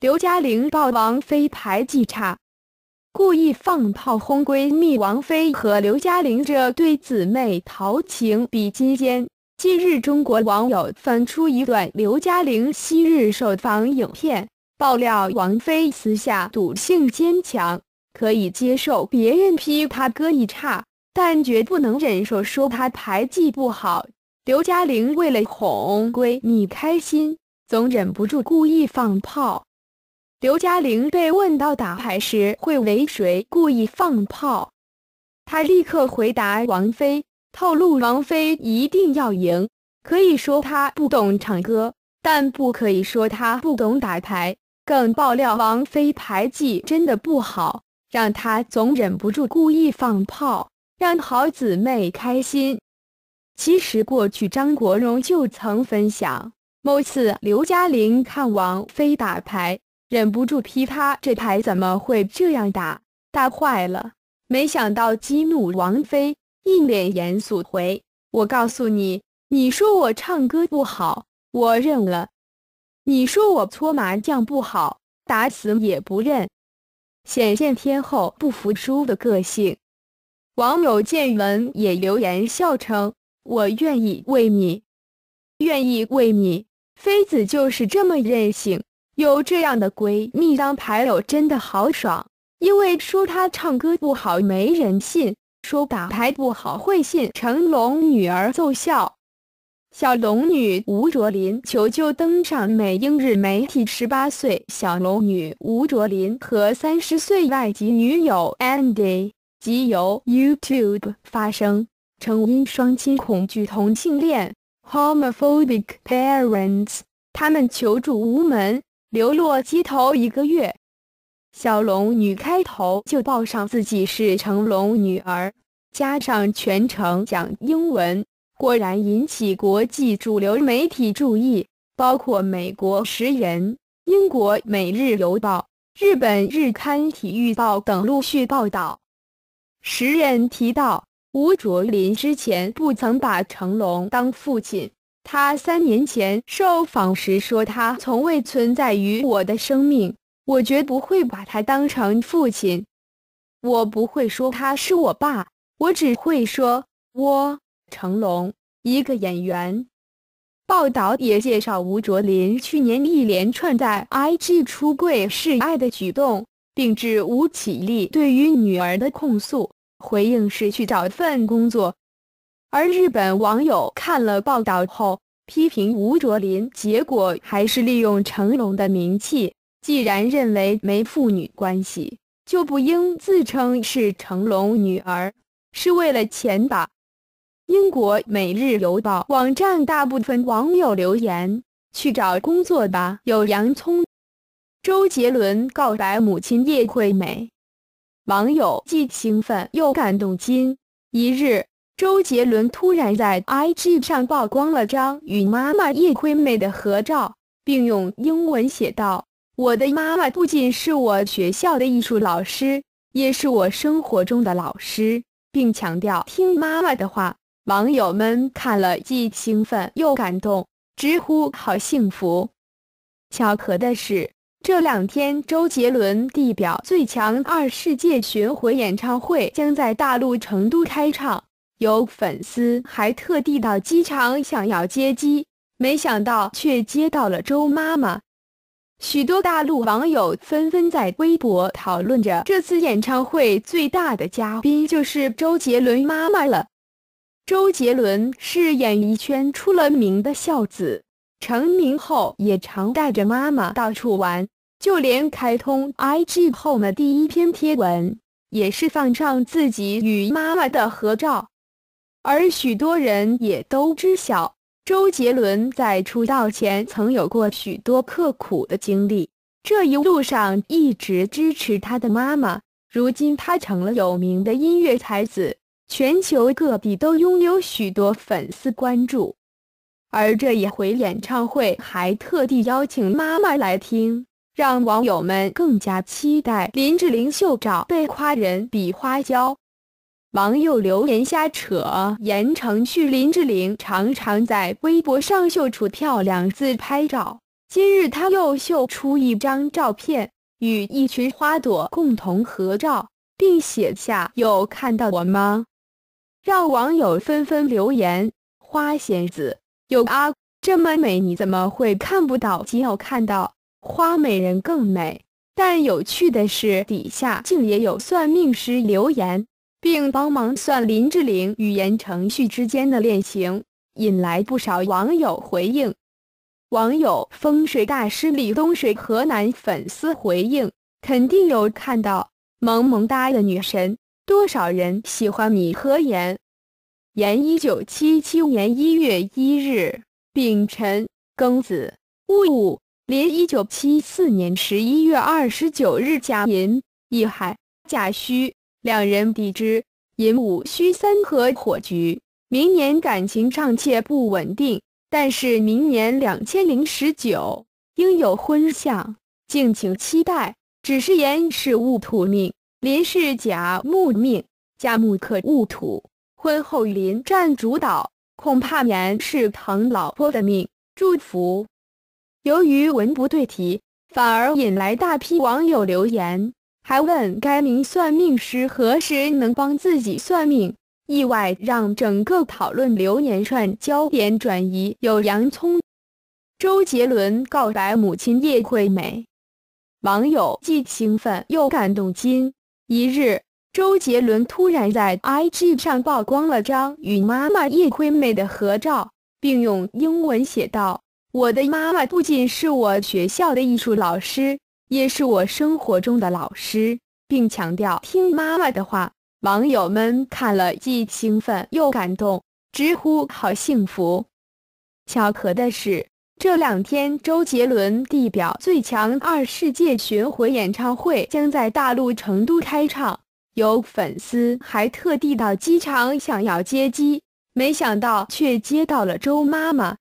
刘嘉玲曝王菲牌技差，故意放炮轰闺蜜王菲和刘嘉玲这对姊妹桃情比金坚。近日，中国网友翻出一段刘嘉玲昔日受访影片，爆料王菲私下赌性坚强，可以接受别人批她歌艺差，但绝不能忍受说她牌技不好。刘嘉玲为了哄闺蜜开心，总忍不住故意放炮。刘嘉玲被问到打牌时会为谁故意放炮，她立刻回答王菲，透露王菲一定要赢。可以说她不懂唱歌，但不可以说她不懂打牌，更爆料王菲牌技真的不好，让她总忍不住故意放炮，让好姊妹开心。其实过去张国荣就曾分享，某次刘嘉玲看王菲打牌。忍不住批他这牌怎么会这样打打坏了？没想到激怒王妃，一脸严肃回：“我告诉你，你说我唱歌不好，我认了；你说我搓麻将不好，打死也不认。”显现天后不服输的个性。网友见闻也留言笑称：“我愿意为你，愿意为你，妃子就是这么任性。”有这样的闺蜜当牌友真的好爽，因为说她唱歌不好没人信，说打牌不好会信。成龙女儿奏效，小龙女吴卓林求救登上美英日媒体。十八岁小龙女吴卓林和三十岁外籍女友 Andy 即由 YouTube 发声，称因双亲恐惧同性恋 （homophobic parents），他们求助无门。流落街头一个月，小龙女开头就报上自己是成龙女儿，加上全程讲英文，果然引起国际主流媒体注意，包括美国《时人》、英国《每日邮报》、日本《日刊体育报》等陆续报道。时人提到，吴卓林之前不曾把成龙当父亲。他三年前受访时说：“他从未存在于我的生命，我绝不会把他当成父亲，我不会说他是我爸，我只会说我成龙，一个演员。”报道也介绍吴卓林去年一连串在 IG 出柜示爱的举动，并致吴绮莉对于女儿的控诉，回应是去找份工作。而日本网友看了报道后，批评吴卓林，结果还是利用成龙的名气。既然认为没父女关系，就不应自称是成龙女儿，是为了钱吧？英国《每日邮报》网站大部分网友留言：“去找工作吧。”有洋葱，周杰伦告白母亲叶惠美，网友既兴奋又感动。今一日。周杰伦突然在 IG 上曝光了张与妈妈叶惠美的合照，并用英文写道：“我的妈妈不仅是我学校的艺术老师，也是我生活中的老师。”并强调听妈妈的话。网友们看了既兴奋又感动，直呼好幸福。巧合的是，这两天周杰伦“地表最强”二世界巡回演唱会将在大陆成都开唱。有粉丝还特地到机场想要接机，没想到却接到了周妈妈。许多大陆网友纷纷在微博讨论着，这次演唱会最大的嘉宾就是周杰伦妈妈了。周杰伦是演艺圈出了名的孝子，成名后也常带着妈妈到处玩，就连开通 IG 后的第一篇贴文，也是放上自己与妈妈的合照。而许多人也都知晓，周杰伦在出道前曾有过许多刻苦的经历。这一路上一直支持他的妈妈，如今他成了有名的音乐才子，全球各地都拥有许多粉丝关注。而这一回演唱会还特地邀请妈妈来听，让网友们更加期待。林志玲秀照被夸人比花娇。网友留言瞎扯，盐城旭、林志玲常常在微博上秀出漂亮自拍照。今日她又秀出一张照片，与一群花朵共同合照，并写下“有看到我吗？”让网友纷纷留言：“花仙子有啊，这么美你怎么会看不到？仅有看到花美人更美。”但有趣的是，底下竟也有算命师留言。并帮忙算林志玲与言承旭之间的恋情，引来不少网友回应。网友风水大师李东水河南粉丝回应：“肯定有看到萌萌哒的女神，多少人喜欢你和言言？”一九七七年一月一日，丙辰庚子戊午，林一九七四年十一月二十九日甲寅乙亥甲戌。两人比之，寅午戌三合火局，明年感情尚且不稳定，但是明年两千零十九应有婚相，敬请期待。只是言是戊土命，临是甲木命，甲木克戊土，婚后临占主导，恐怕言是疼老婆的命。祝福。由于文不对题，反而引来大批网友留言。还问该名算命师何时能帮自己算命，意外让整个讨论流年串焦点转移。有洋葱，周杰伦告白母亲叶惠美，网友既兴奋又感动。今一日，周杰伦突然在 IG 上曝光了张与妈妈叶惠美的合照，并用英文写道：“我的妈妈不仅是我学校的艺术老师。”也是我生活中的老师，并强调听妈妈的话。网友们看了既兴奋又感动，直呼好幸福。巧合的是，这两天周杰伦“地表最强二世界巡回演唱会”将在大陆成都开唱，有粉丝还特地到机场想要接机，没想到却接到了周妈妈。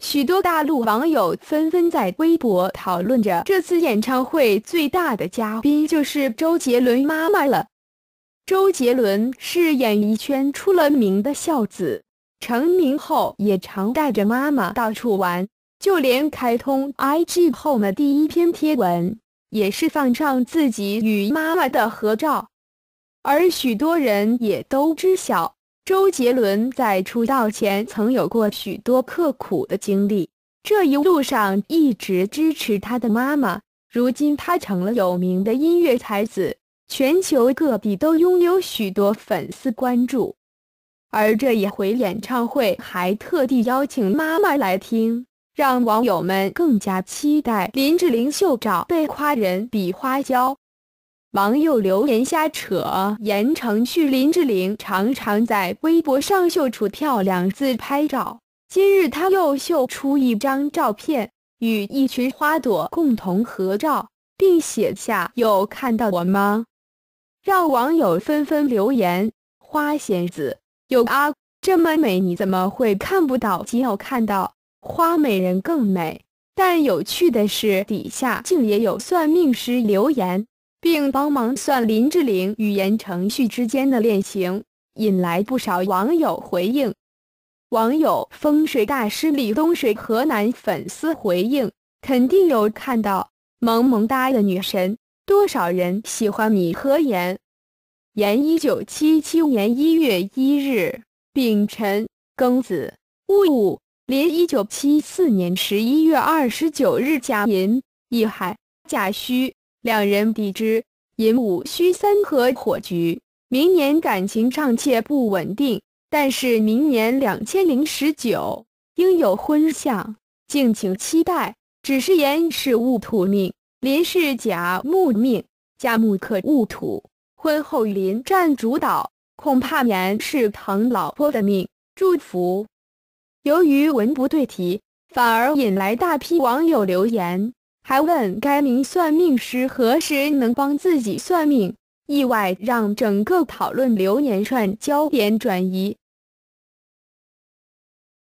许多大陆网友纷纷在微博讨论着，这次演唱会最大的嘉宾就是周杰伦妈妈了。周杰伦是演艺圈出了名的孝子，成名后也常带着妈妈到处玩，就连开通 IG 后的第一篇贴文，也是放上自己与妈妈的合照。而许多人也都知晓。周杰伦在出道前曾有过许多刻苦的经历，这一路上一直支持他的妈妈。如今他成了有名的音乐才子，全球各地都拥有许多粉丝关注。而这一回演唱会还特地邀请妈妈来听，让网友们更加期待。林志玲秀照被夸人比花娇。网友留言瞎扯，言承旭、林志玲常常在微博上秀出漂亮自拍照。今日他又秀出一张照片，与一群花朵共同合照，并写下“有看到我吗？”让网友纷纷留言：“花仙子有啊，这么美你怎么会看不到？仅有看到花美人更美。”但有趣的是，底下竟也有算命师留言。并帮忙算林志玲与言承旭之间的恋情，引来不少网友回应。网友风水大师李东水河南粉丝回应：“肯定有看到萌萌哒的女神，多少人喜欢你和妍？妍一九七七年一月一日，丙辰庚子戊午，临一九七四年十一月二十九日甲寅乙亥、甲戌。两人比之，寅午戌三合火局，明年感情尚且不稳定，但是明年两千零十九应有婚相，敬请期待。只是严是戊土命，林是甲木命，甲木克戊土，婚后临占主导，恐怕严是疼老婆的命。祝福。由于文不对题，反而引来大批网友留言。还问该名算命师何时能帮自己算命，意外让整个讨论流年串焦点转移。